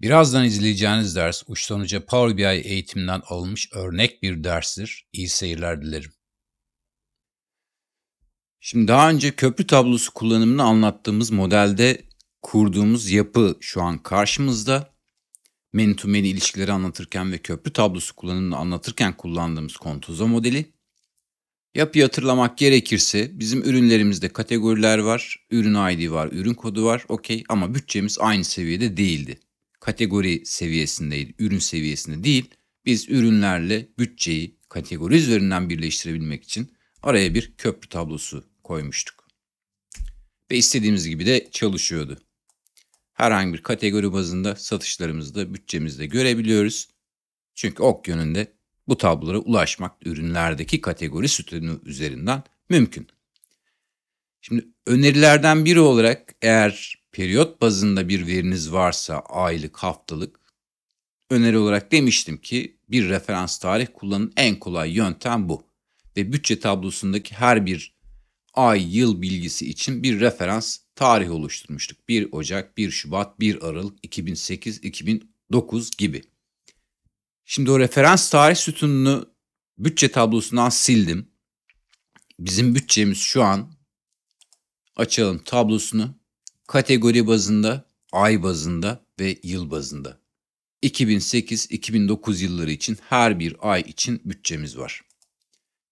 Birazdan izleyeceğiniz ders uçtan uca Power BI eğitiminden alınmış örnek bir derstir. İyi seyirler dilerim. Şimdi daha önce köprü tablosu kullanımını anlattığımız modelde kurduğumuz yapı şu an karşımızda. Menu to menu ilişkileri anlatırken ve köprü tablosu kullanımını anlatırken kullandığımız kontuzo modeli. Yapıyı hatırlamak gerekirse bizim ürünlerimizde kategoriler var, ürün ID var, ürün kodu var, okey ama bütçemiz aynı seviyede değildi kategori seviyesindeydi, ürün seviyesinde değil. Biz ürünlerle bütçeyi kategori üzerinden birleştirebilmek için araya bir köprü tablosu koymuştuk. Ve istediğimiz gibi de çalışıyordu. Herhangi bir kategori bazında satışlarımızda bütçemizde görebiliyoruz. Çünkü ok yönünde bu tablolara ulaşmak ürünlerdeki kategori sütunu üzerinden mümkün. Şimdi önerilerden biri olarak eğer periyot bazında bir veriniz varsa aylık, haftalık öneri olarak demiştim ki bir referans tarih kullanın en kolay yöntem bu. Ve bütçe tablosundaki her bir ay yıl bilgisi için bir referans tarih oluşturmuştuk. 1 Ocak, 1 Şubat, 1 Aralık 2008, 2009 gibi. Şimdi o referans tarih sütununu bütçe tablosundan sildim. Bizim bütçemiz şu an açalım tablosunu kategori bazında, ay bazında ve yıl bazında. 2008-2009 yılları için her bir ay için bütçemiz var.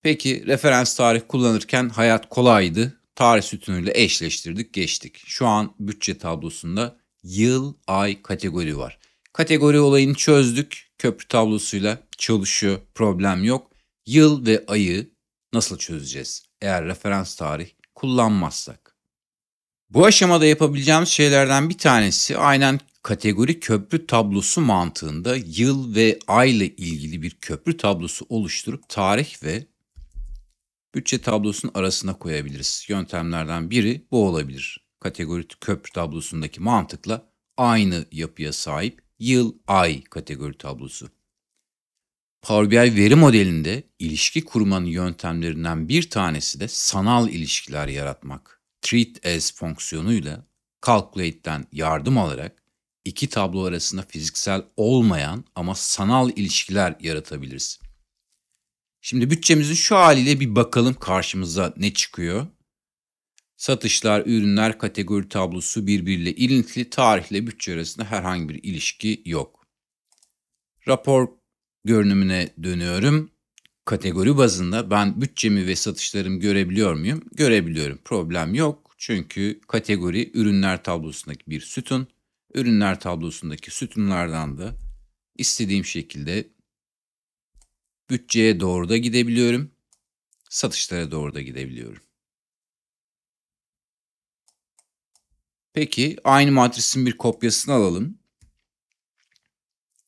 Peki referans tarih kullanırken hayat kolaydı. Tarih sütunuyla eşleştirdik, geçtik. Şu an bütçe tablosunda yıl, ay kategori var. Kategori olayını çözdük. Köprü tablosuyla çalışıyor, problem yok. Yıl ve ayı nasıl çözeceğiz eğer referans tarih kullanmazsak? Bu aşamada yapabileceğimiz şeylerden bir tanesi aynen kategori köprü tablosu mantığında yıl ve ay ile ilgili bir köprü tablosu oluşturup tarih ve bütçe tablosunun arasına koyabiliriz. Yöntemlerden biri bu olabilir. Kategori köprü tablosundaki mantıkla aynı yapıya sahip yıl ay kategori tablosu. Power BI veri modelinde ilişki kurmanın yöntemlerinden bir tanesi de sanal ilişkiler yaratmak treat as fonksiyonuyla calculate'den yardım alarak iki tablo arasında fiziksel olmayan ama sanal ilişkiler yaratabiliriz. Şimdi bütçemizin şu haliyle bir bakalım karşımıza ne çıkıyor. Satışlar, ürünler kategori tablosu birbiriyle ilintili tarihle bütçe arasında herhangi bir ilişki yok. Rapor görünümüne dönüyorum kategori bazında ben bütçemi ve satışlarımı görebiliyor muyum? Görebiliyorum. Problem yok. Çünkü kategori ürünler tablosundaki bir sütun. Ürünler tablosundaki sütunlardan da istediğim şekilde bütçeye doğru da gidebiliyorum. Satışlara doğru da gidebiliyorum. Peki aynı matrisin bir kopyasını alalım.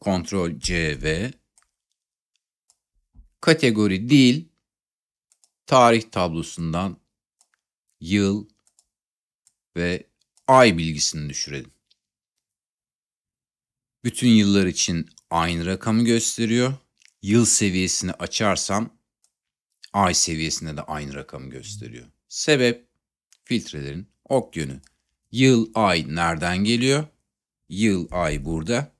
Ctrl C ve kategori değil, tarih tablosundan yıl ve ay bilgisini düşürelim. Bütün yıllar için aynı rakamı gösteriyor. Yıl seviyesini açarsam ay seviyesinde de aynı rakamı gösteriyor. Sebep filtrelerin ok yönü. Yıl ay nereden geliyor? Yıl ay burada.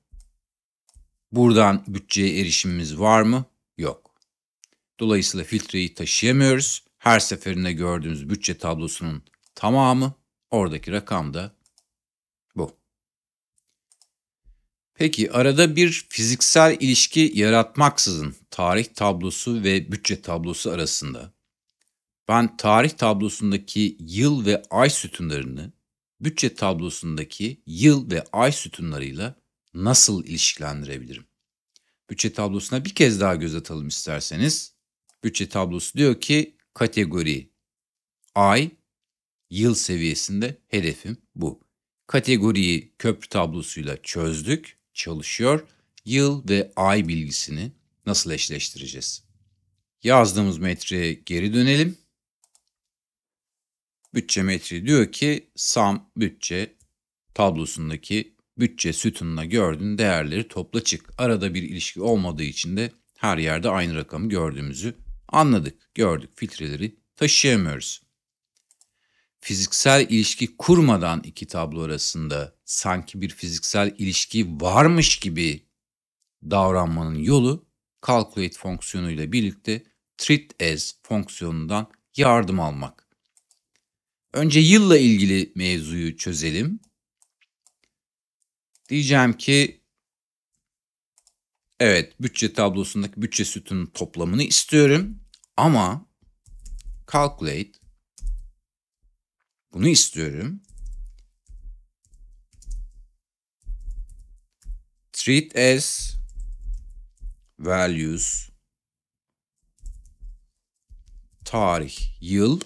Buradan bütçeye erişimimiz var mı? Yok. Dolayısıyla filtreyi taşıyamıyoruz. Her seferinde gördüğünüz bütçe tablosunun tamamı oradaki rakam da bu. Peki arada bir fiziksel ilişki yaratmaksızın tarih tablosu ve bütçe tablosu arasında ben tarih tablosundaki yıl ve ay sütunlarını bütçe tablosundaki yıl ve ay sütunlarıyla nasıl ilişkilendirebilirim? Bütçe tablosuna bir kez daha göz atalım isterseniz bütçe tablosu diyor ki kategori ay yıl seviyesinde hedefim bu. Kategoriyi köprü tablosuyla çözdük, çalışıyor. Yıl ve ay bilgisini nasıl eşleştireceğiz? Yazdığımız metreye geri dönelim. Bütçe metri diyor ki SAM bütçe tablosundaki bütçe sütununa gördüğün değerleri topla çık. Arada bir ilişki olmadığı için de her yerde aynı rakamı gördüğümüzü Anladık, gördük filtreleri taşıyamıyoruz. Fiziksel ilişki kurmadan iki tablo arasında sanki bir fiziksel ilişki varmış gibi davranmanın yolu calculate fonksiyonuyla birlikte treat as fonksiyonundan yardım almak. Önce yılla ilgili mevzuyu çözelim. Diyeceğim ki evet bütçe tablosundaki bütçe sütunun toplamını istiyorum. Ama calculate bunu istiyorum. Treat as values tarih yıl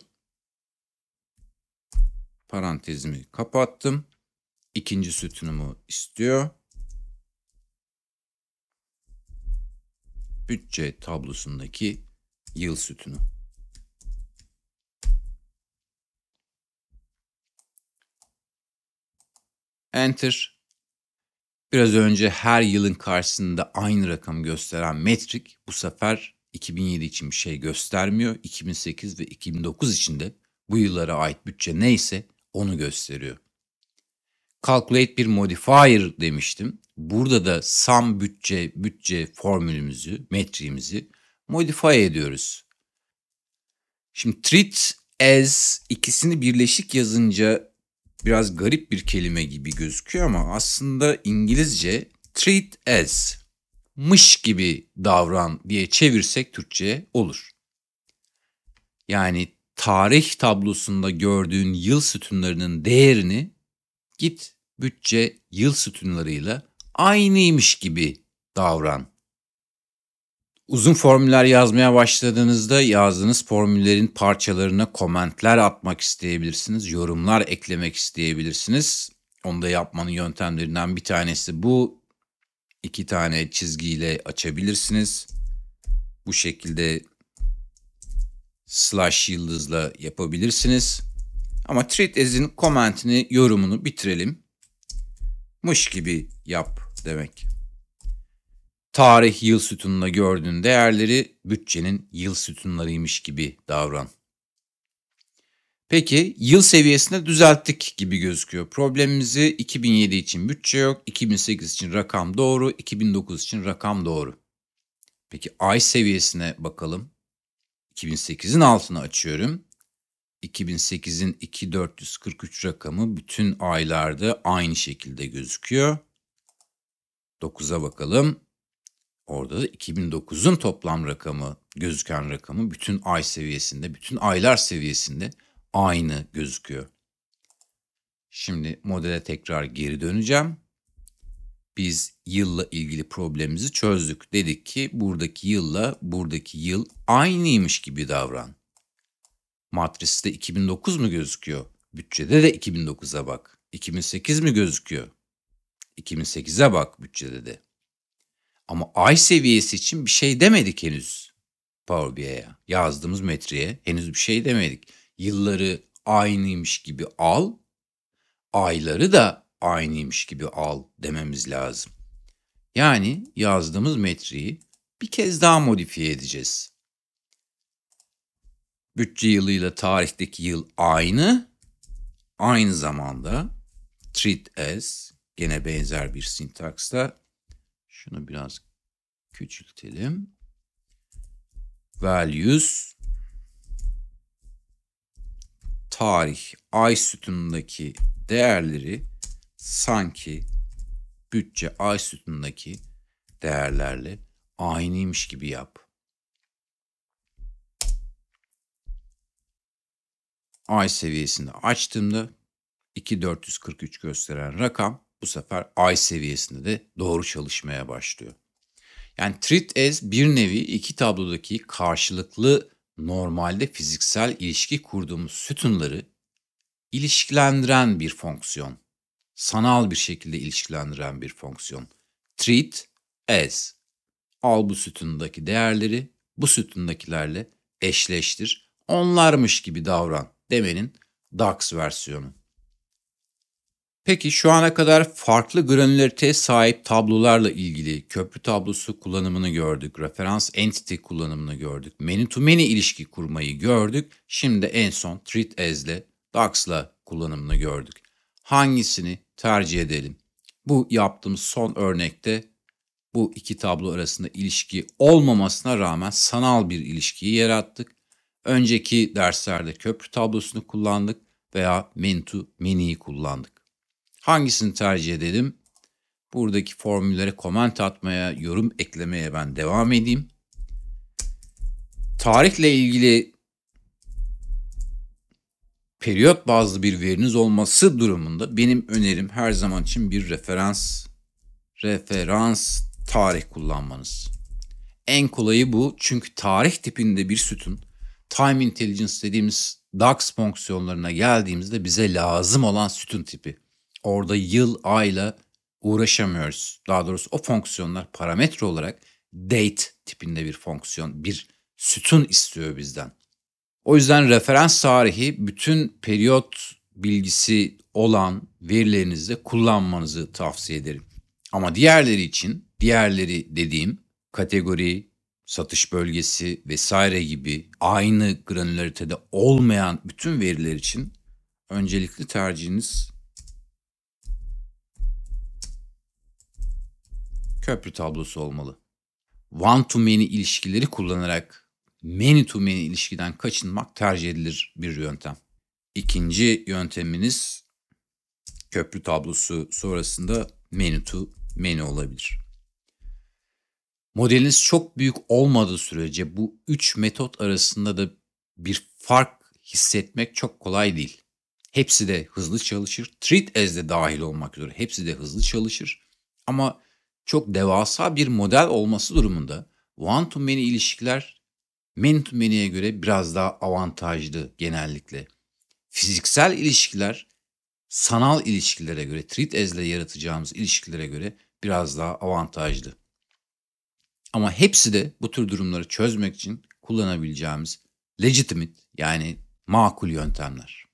parantezimi kapattım. İkinci sütunumu istiyor. Bütçe tablosundaki Yıl sütunu. Enter. Biraz önce her yılın karşısında aynı rakam gösteren metrik bu sefer 2007 için bir şey göstermiyor. 2008 ve 2009 için de bu yıllara ait bütçe neyse onu gösteriyor. Calculate bir modifier demiştim. Burada da Sam bütçe bütçe formülümüzü, metriğimizi modify ediyoruz. Şimdi treat as ikisini birleşik yazınca biraz garip bir kelime gibi gözüküyor ama aslında İngilizce treat as mış gibi davran diye çevirsek Türkçe olur. Yani tarih tablosunda gördüğün yıl sütunlarının değerini git bütçe yıl sütunlarıyla aynıymış gibi davran Uzun formüller yazmaya başladığınızda yazdığınız formüllerin parçalarına komentler atmak isteyebilirsiniz, yorumlar eklemek isteyebilirsiniz. Onu da yapmanın yöntemlerinden bir tanesi bu. İki tane çizgiyle açabilirsiniz. Bu şekilde slash yıldızla yapabilirsiniz. Ama treat as'in komentini, yorumunu bitirelim. Mış gibi yap demek. Tarih yıl sütununa gördüğün değerleri bütçenin yıl sütunlarıymış gibi davran. Peki yıl seviyesinde düzelttik gibi gözüküyor. Problemimizi 2007 için bütçe yok, 2008 için rakam doğru, 2009 için rakam doğru. Peki ay seviyesine bakalım. 2008'in altını açıyorum. 2008'in 2443 rakamı bütün aylarda aynı şekilde gözüküyor. 9'a bakalım. Orada da 2009'un toplam rakamı, gözüken rakamı bütün ay seviyesinde, bütün aylar seviyesinde aynı gözüküyor. Şimdi modele tekrar geri döneceğim. Biz yılla ilgili problemimizi çözdük. Dedik ki buradaki yılla buradaki yıl aynıymış gibi davran. Matriste 2009 mu gözüküyor? Bütçede de 2009'a bak. 2008 mi gözüküyor? 2008'e bak bütçede de. Ama ay seviyesi için bir şey demedik henüz Power BI'ye. Yazdığımız metriye henüz bir şey demedik. Yılları aynıymış gibi al, ayları da aynıymış gibi al dememiz lazım. Yani yazdığımız metriyi bir kez daha modifiye edeceğiz. Bütçe yılıyla tarihteki yıl aynı. Aynı zamanda treat as gene benzer bir sintaksta şunu biraz küçültelim. Values tarih ay sütunundaki değerleri sanki bütçe ay sütunundaki değerlerle aynıymış gibi yap. Ay seviyesinde açtığımda 2443 gösteren rakam bu sefer ay seviyesinde de doğru çalışmaya başlıyor. Yani treat as bir nevi iki tablodaki karşılıklı normalde fiziksel ilişki kurduğumuz sütunları ilişkilendiren bir fonksiyon. Sanal bir şekilde ilişkilendiren bir fonksiyon. Treat as. Al bu sütundaki değerleri bu sütundakilerle eşleştir. Onlarmış gibi davran demenin DAX versiyonu. Peki şu ana kadar farklı granülariteye sahip tablolarla ilgili köprü tablosu kullanımını gördük, referans entity kullanımını gördük, many to many ilişki kurmayı gördük. Şimdi en son treat as'le, docs'la kullanımını gördük. Hangisini tercih edelim? Bu yaptığımız son örnekte bu iki tablo arasında ilişki olmamasına rağmen sanal bir ilişkiyi yarattık. Önceki derslerde köprü tablosunu kullandık veya many to many'yi kullandık. Hangisini tercih edelim? Buradaki formüllere koment atmaya, yorum eklemeye ben devam edeyim. Tarihle ilgili periyot bazlı bir veriniz olması durumunda benim önerim her zaman için bir referans referans tarih kullanmanız. En kolayı bu çünkü tarih tipinde bir sütun time intelligence dediğimiz DAX fonksiyonlarına geldiğimizde bize lazım olan sütun tipi orada yıl, ayla uğraşamıyoruz. Daha doğrusu o fonksiyonlar parametre olarak date tipinde bir fonksiyon, bir sütun istiyor bizden. O yüzden referans tarihi bütün periyot bilgisi olan verilerinizde kullanmanızı tavsiye ederim. Ama diğerleri için, diğerleri dediğim kategori, satış bölgesi vesaire gibi aynı granülaritede olmayan bütün veriler için öncelikli tercihiniz köprü tablosu olmalı. One to many ilişkileri kullanarak many to many ilişkiden kaçınmak tercih edilir bir yöntem. İkinci yönteminiz köprü tablosu sonrasında many to many olabilir. Modeliniz çok büyük olmadığı sürece bu üç metot arasında da bir fark hissetmek çok kolay değil. Hepsi de hızlı çalışır. Treat as de dahil olmak üzere hepsi de hızlı çalışır. Ama çok devasa bir model olması durumunda one to many ilişkiler many to many'e göre biraz daha avantajlı genellikle. Fiziksel ilişkiler sanal ilişkilere göre, treat as yaratacağımız ilişkilere göre biraz daha avantajlı. Ama hepsi de bu tür durumları çözmek için kullanabileceğimiz legitimate yani makul yöntemler.